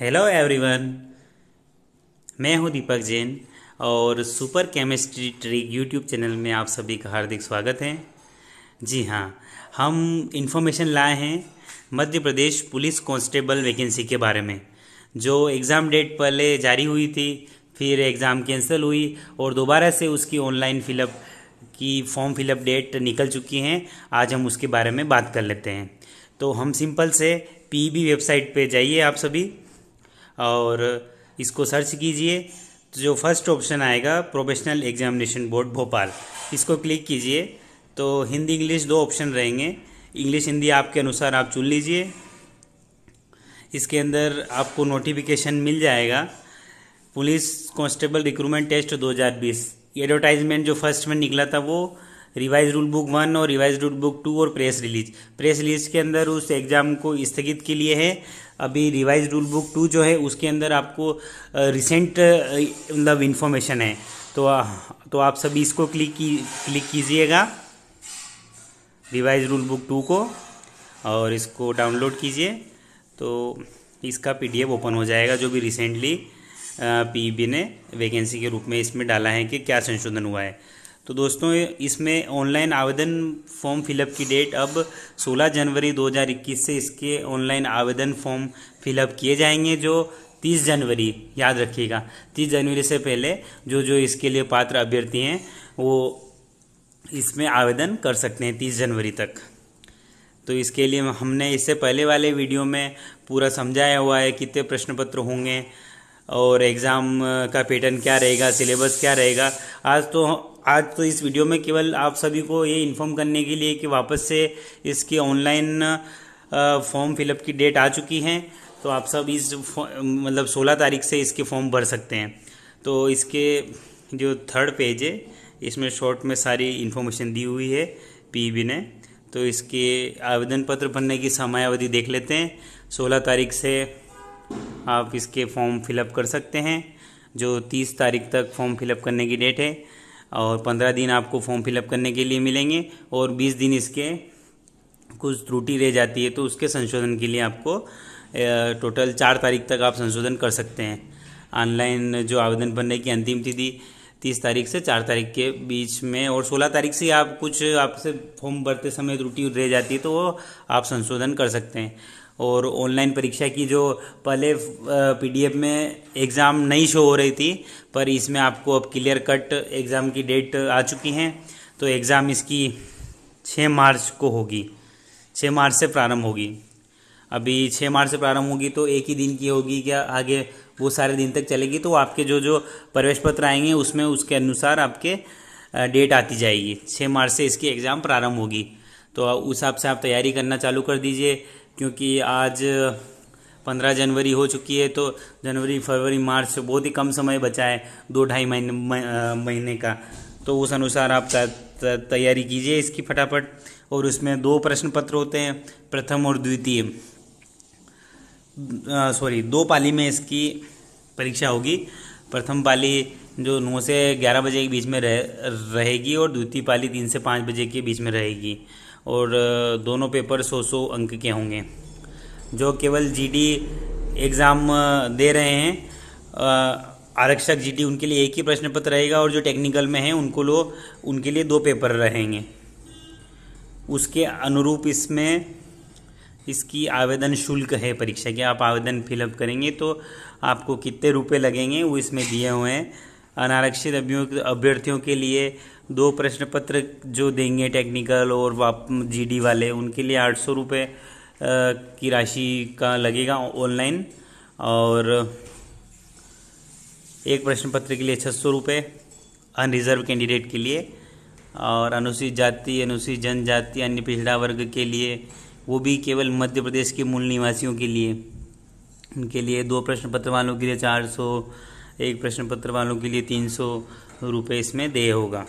hello everyone मैं हूं दीपक जैन और super chemistry trick YouTube channel में आप सभी का हार्दिक स्वागत है जी हाँ हम इन्फॉर्मेशन लाए हैं Madhya Pradesh police constable vacancy के बारे में जो एग्ज़ाम डेट पहले जारी हुई थी फिर एग्ज़ाम कैंसिल हुई और दोबारा से उसकी ऑनलाइन फिलअप की फॉर्म फिलअप डेट निकल चुकी हैं आज हम उसके बारे में बात कर लेते हैं तो हम सिंपल से पी वेबसाइट पे जाइए आप सभी और इसको सर्च कीजिए तो जो फर्स्ट ऑप्शन आएगा प्रोफेशनल एग्जामिनेशन बोर्ड भोपाल इसको क्लिक कीजिए तो हिंदी इंग्लिश दो ऑप्शन रहेंगे इंग्लिश हिंदी आपके अनुसार आप चुन लीजिए इसके अंदर आपको नोटिफिकेशन मिल जाएगा police constable recruitment test 2020 advertisement जो फर्स्ट में निकला था वो रिवाइज रूल बुक वन और रिवाइज रूल बुक टू और प्रेस रिलीज प्रेस रिलीज के अंदर उस एग्ज़ाम को स्थगित के लिए है अभी रिवाइज रूल बुक टू जो है उसके अंदर आपको रिसेंट मतलब इन्फॉर्मेशन है तो तो आप सभी इसको क्लिक की क्लिक कीजिएगा रिवाइज रूल बुक टू को और इसको डाउनलोड कीजिए तो इसका पीडीएफ ओपन हो जाएगा जो भी रिसेंटली पीईबी ने वैकेंसी के रूप में इसमें डाला है कि क्या संशोधन हुआ है तो दोस्तों इसमें ऑनलाइन आवेदन फॉर्म फिलअप की डेट अब 16 जनवरी 2021 से इसके ऑनलाइन आवेदन फॉर्म फिलअप किए जाएंगे जो 30 जनवरी याद रखिएगा 30 जनवरी से पहले जो जो इसके लिए पात्र अभ्यर्थी हैं वो इसमें आवेदन कर सकते हैं 30 जनवरी तक तो इसके लिए हमने इससे पहले वाले वीडियो में पूरा समझाया हुआ है कितने प्रश्न पत्र होंगे और एग्ज़ाम का पैटर्न क्या रहेगा सिलेबस क्या रहेगा आज तो आज तो इस वीडियो में केवल आप सभी को ये इन्फॉर्म करने के लिए कि वापस से इसकी ऑनलाइन फॉर्म फिलअप की डेट आ चुकी है तो आप सब इस मतलब 16 तारीख से इसके फॉर्म भर सकते हैं तो इसके जो थर्ड पेज है इसमें शॉर्ट में सारी इन्फॉर्मेशन दी हुई है पी ने तो इसके आवेदन पत्र भरने की समयावधि देख लेते हैं सोलह तारीख से आप इसके फॉर्म फिलअप कर सकते हैं जो 30 तारीख तक फॉर्म फिलअप करने की डेट है और पंद्रह दिन आपको फॉर्म फिलअप करने के लिए मिलेंगे और बीस दिन इसके कुछ त्रुटि रह जाती है तो उसके संशोधन के लिए आपको टोटल चार तारीख तक आप संशोधन कर सकते हैं ऑनलाइन जो आवेदन भरने की अंतिम तिथि तीस तारीख से चार तारीख के बीच में और सोलह तारीख से आप कुछ आपसे फॉर्म भरते समय त्रुटि रह जाती है तो वो आप संशोधन कर सकते हैं और ऑनलाइन परीक्षा की जो पहले पीडीएफ में एग्ज़ाम नहीं शो हो रही थी पर इसमें आपको अब क्लियर कट एग्ज़ाम की डेट आ चुकी हैं तो एग्ज़ाम इसकी छः मार्च को होगी छः मार्च से प्रारंभ होगी अभी छः मार्च से प्रारंभ होगी तो एक ही दिन की होगी क्या आगे वो सारे दिन तक चलेगी तो आपके जो जो प्रवेश पत्र आएंगे उसमें उसके अनुसार आपके डेट आती जाएगी छः मार्च से इसकी एग्ज़ाम प्रारंभ होगी तो उस हिसाब से आप तैयारी करना चालू कर दीजिए क्योंकि आज पंद्रह जनवरी हो चुकी है तो जनवरी फरवरी मार्च बहुत ही कम समय बचा है दो ढाई महीने महीने का तो उस अनुसार आप तैयारी कीजिए इसकी फटाफट और उसमें दो प्रश्न पत्र होते हैं प्रथम और द्वितीय सॉरी दो पाली में इसकी परीक्षा होगी प्रथम पाली जो नौ से ग्यारह बजे के बीच में रह रहेगी और द्वितीय पाली तीन से पाँच बजे के बीच में रहेगी और दोनों पेपर सौ सौ अंक के होंगे जो केवल जीडी एग्ज़ाम दे रहे हैं आरक्षक जीडी उनके लिए एक ही प्रश्न पत्र रहेगा और जो टेक्निकल में हैं उनको लोग उनके लिए दो पेपर रहेंगे उसके अनुरूप इसमें इसकी आवेदन शुल्क है परीक्षा के आप आवेदन फिलअप करेंगे तो आपको कितने रुपए लगेंगे वो इसमें दिए हुए हैं अनारक्षित अभ्यर्थियों के लिए दो प्रश्न पत्र जो देंगे टेक्निकल और वाप जीडी वाले उनके लिए आठ सौ रुपये की राशि का लगेगा ऑनलाइन और एक प्रश्न पत्र के लिए छः सौ रुपये अनरिजर्व कैंडिडेट के लिए और अनुसूचित जाति अनुसूचित जनजाति अन्य पिछड़ा वर्ग के लिए वो भी केवल मध्य प्रदेश के मूल निवासियों के लिए उनके लिए दो प्रश्न पत्र वालों के लिए चार सौ एक प्रश्न पत्र वालों के लिए तीन सौ रुपये इसमें दे होगा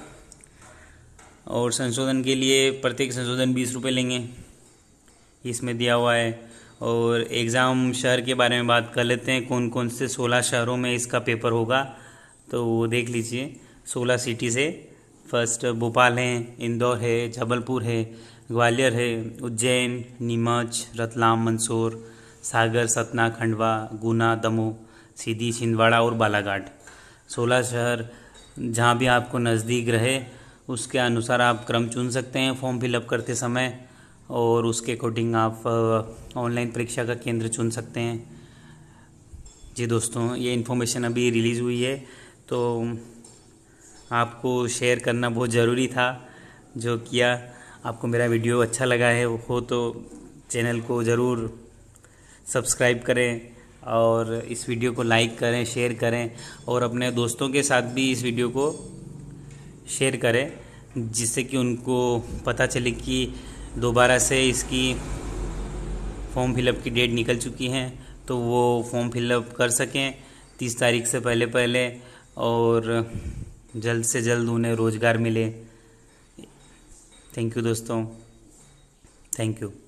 और संशोधन के लिए प्रत्येक संशोधन बीस रुपये लेंगे इसमें दिया हुआ है और एग्ज़ाम शहर के बारे में बात कर लेते हैं कौन कौन से सोलह शहरों में इसका पेपर होगा तो वो देख लीजिए सोलह सिटी से फर्स्ट भोपाल हैं इंदौर है जबलपुर है ग्वालियर है उज्जैन नीमच रतलाम मंदसौर सागर सतना खंडवा गुना दमोह सीधी छिंदवाड़ा और बालाघाट सोलह शहर जहाँ भी आपको नज़दीक रहे उसके अनुसार आप क्रम चुन सकते हैं फॉर्म फिलअप करते समय और उसके अकॉर्डिंग आप ऑनलाइन परीक्षा का केंद्र चुन सकते हैं जी दोस्तों ये इन्फॉर्मेशन अभी रिलीज़ हुई है तो आपको शेयर करना बहुत ज़रूरी था जो किया आपको मेरा वीडियो अच्छा लगा है हो तो चैनल को ज़रूर सब्सक्राइब करें और इस वीडियो को लाइक करें शेयर करें और अपने दोस्तों के साथ भी इस वीडियो को शेयर करें जिससे कि उनको पता चले कि दोबारा से इसकी फॉर्म फिलअप की डेट निकल चुकी हैं तो वो फॉर्म फिलअप कर सकें तीस तारीख से पहले पहले और जल्द से जल्द उन्हें रोज़गार मिले थैंक यू दोस्तों थैंक यू